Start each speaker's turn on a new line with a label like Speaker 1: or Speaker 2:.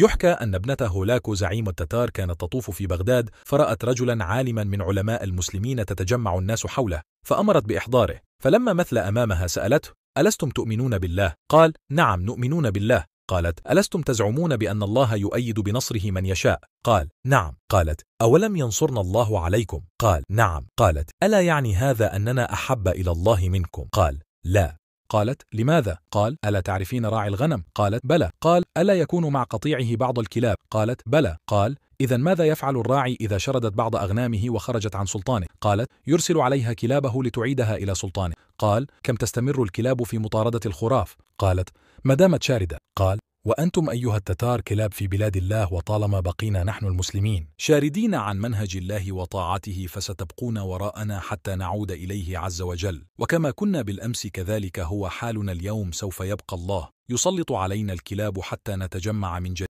Speaker 1: يحكى أن ابنة هولاكو زعيم التتار كانت تطوف في بغداد فرأت رجلا عالما من علماء المسلمين تتجمع الناس حوله فأمرت بإحضاره فلما مثل أمامها سألته ألستم تؤمنون بالله؟ قال نعم نؤمنون بالله قالت ألستم تزعمون بأن الله يؤيد بنصره من يشاء؟ قال نعم قالت أولم ينصرنا الله عليكم؟ قال نعم قالت ألا يعني هذا أننا أحب إلى الله منكم؟ قال لا قالت لماذا؟ قال ألا تعرفين راعي الغنم؟ قالت بلى قال ألا يكون مع قطيعه بعض الكلاب؟ قالت بلى قال إذا ماذا يفعل الراعي إذا شردت بعض أغنامه وخرجت عن سلطانه؟ قالت: يرسل عليها كلابه لتعيدها إلى سلطانه. قال: كم تستمر الكلاب في مطاردة الخراف؟ قالت: ما دامت شاردة. قال: وأنتم أيها التتار كلاب في بلاد الله وطالما بقينا نحن المسلمين شاردين عن منهج الله وطاعته فستبقون وراءنا حتى نعود إليه عز وجل وكما كنا بالأمس كذلك هو حالنا اليوم سوف يبقى الله يسلط علينا الكلاب حتى نتجمع من جديد